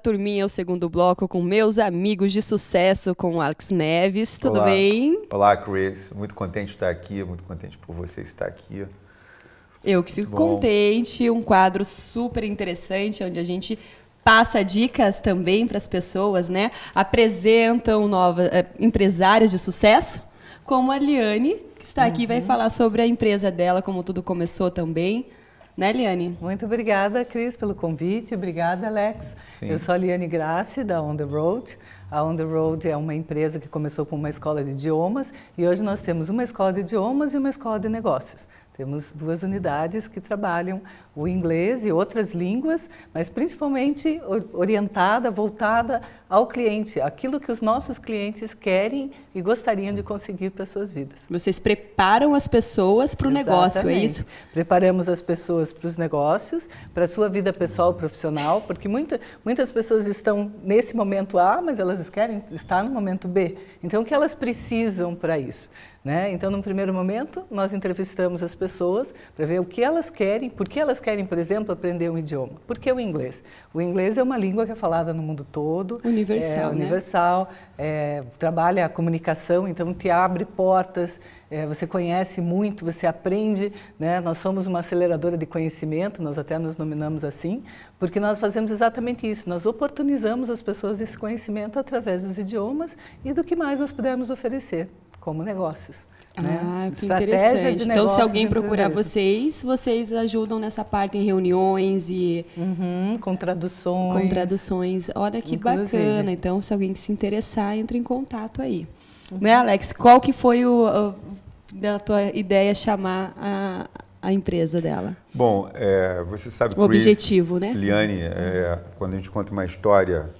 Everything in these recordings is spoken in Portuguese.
turminha, é o segundo bloco com meus amigos de sucesso, com o Alex Neves. Tudo Olá. bem? Olá, Chris. Muito contente de estar aqui, muito contente por você estar aqui. Eu que fico contente. Um quadro super interessante, onde a gente passa dicas também para as pessoas, né? Apresentam novas eh, empresárias de sucesso, como a Liane, que está uhum. aqui vai uhum. falar sobre a empresa dela, como tudo começou também. Né, Liane? Muito obrigada, Cris, pelo convite. Obrigada, Alex. Sim. Eu sou a Liane Grassi, da On The Road. A On The Road é uma empresa que começou com uma escola de idiomas e hoje nós temos uma escola de idiomas e uma escola de negócios. Temos duas unidades que trabalham o inglês e outras línguas, mas principalmente orientada, voltada ao cliente, aquilo que os nossos clientes querem e gostariam de conseguir para suas vidas. Vocês preparam as pessoas para o negócio, é isso? Preparamos as pessoas para os negócios, para a sua vida pessoal e profissional, porque muita, muitas pessoas estão nesse momento A, mas elas querem estar no momento B. Então, o que elas precisam para isso? Né? Então, num primeiro momento, nós entrevistamos as pessoas para ver o que elas querem, por que elas querem, por exemplo, aprender um idioma. Por que o inglês? O inglês é uma língua que é falada no mundo todo. Universal, é, né? Universal, né? é, trabalha a comunicação, então te abre portas, é, você conhece muito, você aprende. Né? Nós somos uma aceleradora de conhecimento, nós até nos nominamos assim, porque nós fazemos exatamente isso, nós oportunizamos as pessoas desse conhecimento através dos idiomas e do que mais nós pudermos oferecer como negócios. Ah, né? que interessante. Então, se alguém procurar vocês, vocês ajudam nessa parte em reuniões e. Uhum, com traduções. Com traduções. Olha que Inclusive. bacana. Então, se alguém se interessar, entre em contato aí. Uhum. Né, Alex? Qual que foi o, o, tua ideia chamar a, a empresa dela? Bom, é, você sabe o Chris, objetivo, né? Liane, uhum. é, quando a gente conta uma história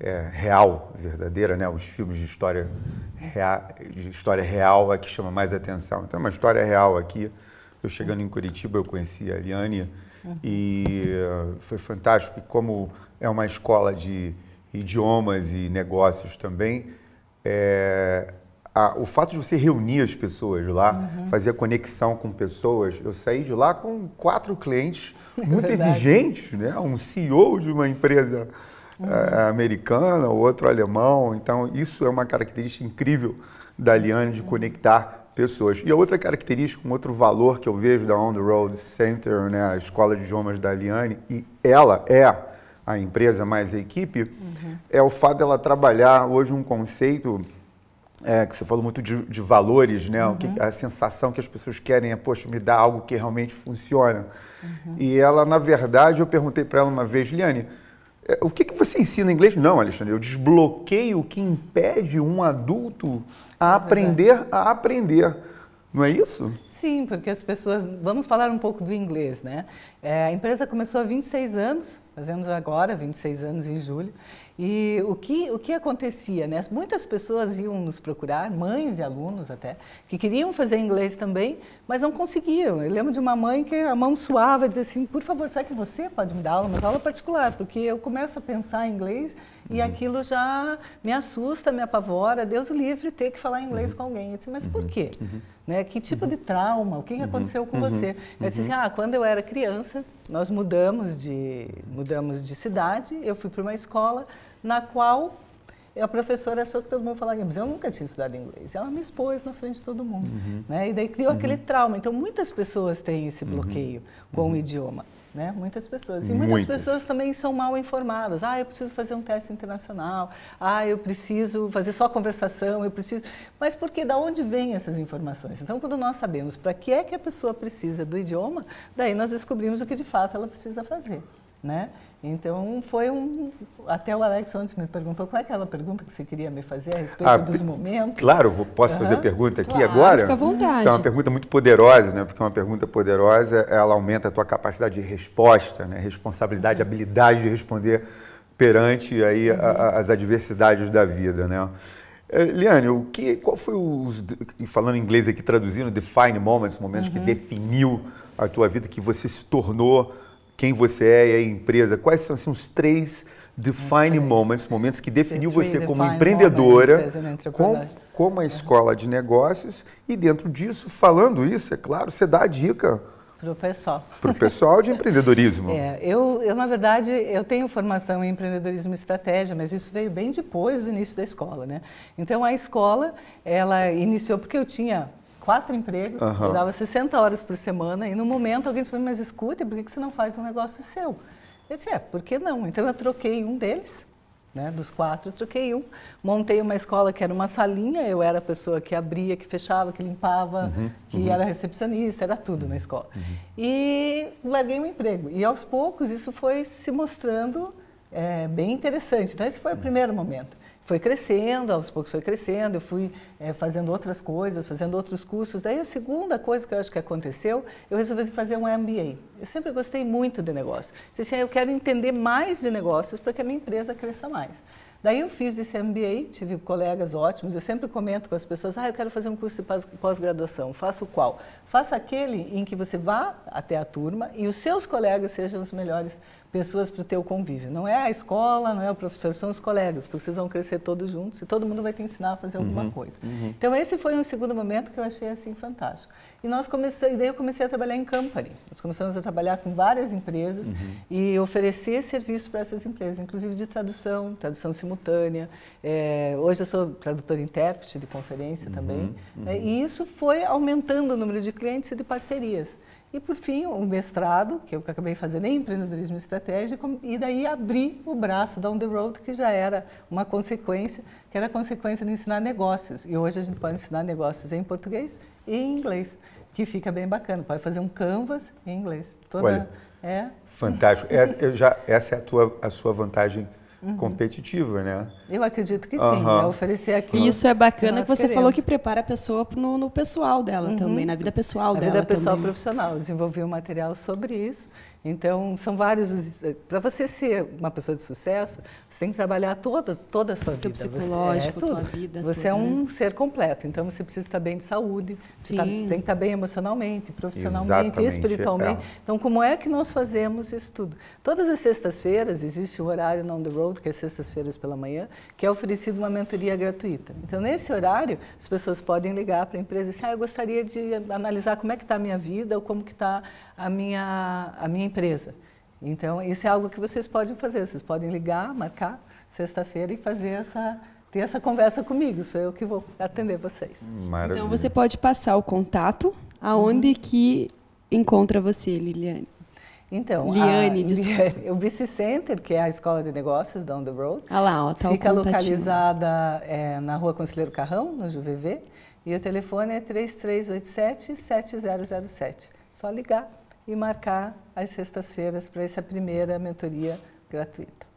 é, real, verdadeira, né? Os filmes de história, rea, de história real é que chama mais atenção. Então, é uma história real aqui. Eu chegando em Curitiba, eu conheci a Eliane e eh, foi fantástico. E como é uma escola de idiomas e negócios também, é, a, o fato de você reunir as pessoas lá, uhum. fazer conexão com pessoas, eu saí de lá com quatro clientes é muito é exigentes, né? Um CEO de uma empresa uhum. americana, o outro alemão. Então, isso é uma característica incrível da Liane de uhum. conectar pessoas. E a outra característica, um outro valor que eu vejo da On the Road Center, né, a escola de idiomas da Liane, e ela é a empresa mais a equipe, uhum. é o fato dela trabalhar hoje um conceito é, que você falou muito de, de valores, né? Uhum. Que, a sensação que as pessoas querem é, poxa, me dá algo que realmente funciona. Uhum. E ela, na verdade, eu perguntei para ela uma vez, Liane, é, o que, que você ensina em inglês? Não, Alexandre, eu desbloqueio o que impede um adulto a é aprender verdade. a aprender. Não é isso? Sim, porque as pessoas. Vamos falar um pouco do inglês, né? É, a empresa começou há 26 anos, fazemos agora 26 anos em julho, e o que, o que acontecia? Né? Muitas pessoas iam nos procurar, mães e alunos até, que queriam fazer inglês também, mas não conseguiam. Eu lembro de uma mãe que a mão suava e dizia assim, por favor, será que você pode me dar aula, mas aula particular? Porque eu começo a pensar em inglês e uhum. aquilo já me assusta, me apavora, Deus o livre, ter que falar inglês uhum. com alguém. disse, mas por uhum. quê? Uhum. Né? Que tipo uhum. de trauma? O que, que uhum. aconteceu com você? Eu disse, assim, ah, quando eu era criança, nós mudamos de, mudamos de cidade, eu fui para uma escola na qual a professora achou que todo mundo falava inglês. Eu nunca tinha estudado inglês. Ela me expôs na frente de todo mundo. Uhum. Né? E daí criou uhum. aquele trauma. Então, muitas pessoas têm esse uhum. bloqueio uhum. com o uhum. idioma. Né? Muitas pessoas. E muitas, muitas, pessoas também são mal informadas. Ah, eu preciso fazer um teste internacional. Ah, eu preciso fazer só conversação, eu preciso. Mas porque da onde vêm essas informações? Então, quando nós sabemos para que é que a pessoa precisa do idioma, daí nós descobrimos o que de fato ela precisa fazer né? Então foi um. Até o Alex antes me perguntou qual é aquela pergunta que você queria me fazer a respeito ah, dos momentos. Claro, posso uhum. fazer a pergunta aqui claro, agora? Fica à vontade. é uma pergunta muito poderosa, né? Porque uma pergunta poderosa ela aumenta a tua capacidade de resposta, né? responsabilidade, uhum. habilidade de responder perante aí uhum. a, a, uhum. as adversidades da vida, né? Eh, Liane, o que, qual foi o. Falando em inglês aqui, traduzindo, define moments, momentos que uhum. definiu a tua vida, que você se tornou quem você é e a empresa, quais são assim, os três define moments, momentos que definiu você como empreendedora, com, como a é. escola de negócios e dentro disso, falando isso, é claro, você dá a dica para o pessoal. Para o pessoal de empreendedorismo. É, eu, eu, na verdade, eu tenho formação em empreendedorismo e estratégia, mas isso veio bem depois do início da escola, né? Então, a escola, ela iniciou porque eu tinha quatro empregos, uhum. dava 60 horas por semana, e no momento alguém disse para mim, mas escuta, por que você não faz um negócio seu? Eu disse, é, por que não? Então eu troquei um deles, né, dos quatro, eu troquei um. Montei uma escola que era uma salinha, eu era a pessoa que abria, que fechava, que limpava, uhum, que uhum. era recepcionista, era tudo na escola. Uhum. E larguei o emprego. E aos poucos isso foi se mostrando é, bem interessante. Então esse foi o uhum. primeiro momento foi crescendo, aos poucos foi crescendo, eu fui é, fazendo outras coisas, fazendo outros cursos. Daí a segunda coisa que eu acho que aconteceu, eu resolvi fazer um MBA. Eu sempre gostei muito de negócio. Eu disse assim, ah, eu quero entender mais de negócios para que a minha empresa cresça mais. Daí eu fiz esse MBA, tive colegas ótimos, eu sempre comento com as pessoas, ah, eu quero fazer um curso de pós-graduação, Faça o qual? Faça aquele em que você vá até a turma e os seus colegas sejam os melhores pessoas para o teu convívio. Não é a escola, não é o professor, são os colegas, porque vocês vão crescer todos juntos e todo mundo vai te ensinar a fazer uhum, alguma uhum, coisa. Uhum. Então esse foi um segundo momento que eu achei assim fantástico. E nós comecei, daí eu comecei a trabalhar em company. Nós começamos a trabalhar com várias empresas uhum. e oferecer serviços para essas empresas, inclusive de tradução, tradução simultânea. É, hoje eu sou tradutora intérprete de conferência uhum, também. Né? Uhum. E isso foi aumentando o número de clientes e de parcerias. E, por fim, o um mestrado, que eu acabei fazendo em empreendedorismo estratégico, e daí abri o braço da On The Road, que já era uma consequência, que era consequência de ensinar negócios. E hoje a gente pode ensinar negócios em português e em inglês, que fica bem bacana. Pode fazer um canvas em inglês. Toda, Olha, é... fantástico. essa, já, essa é a, tua, a sua vantagem uhum. competitiva, né? Eu acredito que uhum. sim, né? oferecer aquilo. E isso é bacana que você queremos. falou que prepara a pessoa no, no pessoal dela uhum. também, na vida pessoal na dela. Na vida pessoal também. profissional, desenvolvi um material sobre isso. Então, são vários. Eh, Para você ser uma pessoa de sucesso, você tem que trabalhar toda, toda a sua vida. Teu psicológico, você é, tudo. tua vida. Você tudo, é um né? ser completo, então você precisa estar bem de saúde, você tá, tem que estar tá bem emocionalmente, profissionalmente, Exatamente, espiritualmente. É. Então, como é que nós fazemos isso tudo? Todas as sextas-feiras existe o horário não the road Gold, que é sextas-feiras pela manhã, que é oferecido uma mentoria gratuita. Então, nesse horário, as pessoas podem ligar para a empresa e dizer, ah, eu gostaria de analisar como é que está a minha vida ou como que está a minha, a minha empresa. Então, isso é algo que vocês podem fazer. Vocês podem ligar, marcar sexta-feira e fazer essa ter essa conversa comigo, sou eu que vou atender vocês. Maravilha. Então você pode passar o contato aonde uhum. que encontra você, Liliane. Então, Liane, a, desculpa. o BC Center, que é a escola de negócios down the road, ah lá, ó, tá fica localizada é, na rua Conselheiro Carrão, no Juvv, e o telefone é 3387-7007. Só ligar e marcar as sextas-feiras para essa primeira mentoria gratuita.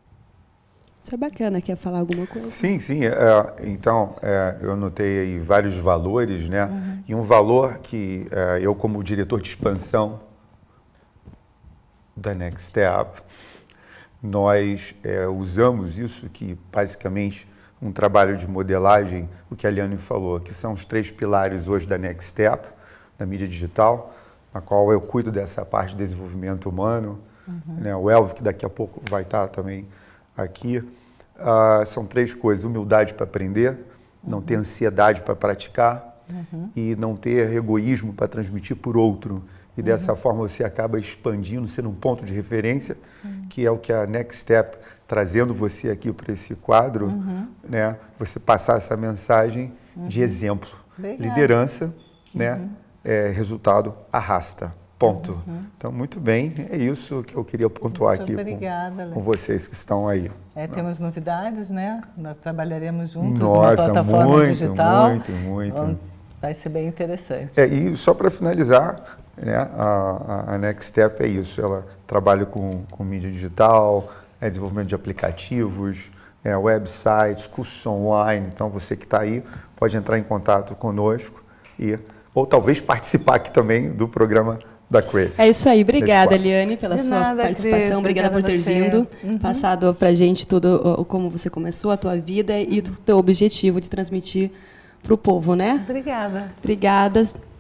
Isso é bacana, quer falar alguma coisa? Sim, sim. É, é então, é, eu notei aí vários valores, né? Uhum. E um valor que é, eu, como diretor de expansão, da Next Step, nós é, usamos isso, que basicamente um trabalho de modelagem, o que a Liane falou, que são os três pilares hoje da Next Step, da mídia digital, na qual eu cuido dessa parte de desenvolvimento humano, uhum. né? o Elvio, que daqui a pouco vai estar também aqui. Uh, são três coisas, humildade para aprender, não uhum. ter ansiedade para praticar uhum. e não ter egoísmo para transmitir por outro e dessa uhum. forma você acaba expandindo, sendo um ponto de referência, Sim. que é o que a Next Step, trazendo você aqui para esse quadro, uhum. né, você passar essa mensagem uhum. de exemplo. Obrigada. Liderança, uhum. né, é, resultado arrasta. Ponto. Uhum. Então, muito bem, é isso que eu queria pontuar muito aqui obrigada, com, com, vocês que estão aí. É, temos novidades, né? Nós trabalharemos juntos Nossa, numa plataforma muito, digital. Muito, muito, muito. Vai ser bem interessante. É, e só para finalizar, né, a, a, Next Step é isso. Ela trabalha com, com mídia digital, é desenvolvimento de aplicativos, é, websites, cursos online. Então, você que está aí pode entrar em contato conosco e ou talvez participar aqui também do programa da Chris. É isso aí. Obrigada, Eliane, pela De sua nada, participação. Chris, obrigada, por ter você. vindo, uhum. passado para gente tudo como você começou a tua vida e do teu objetivo de transmitir para o povo, né? Obrigada. Obrigada.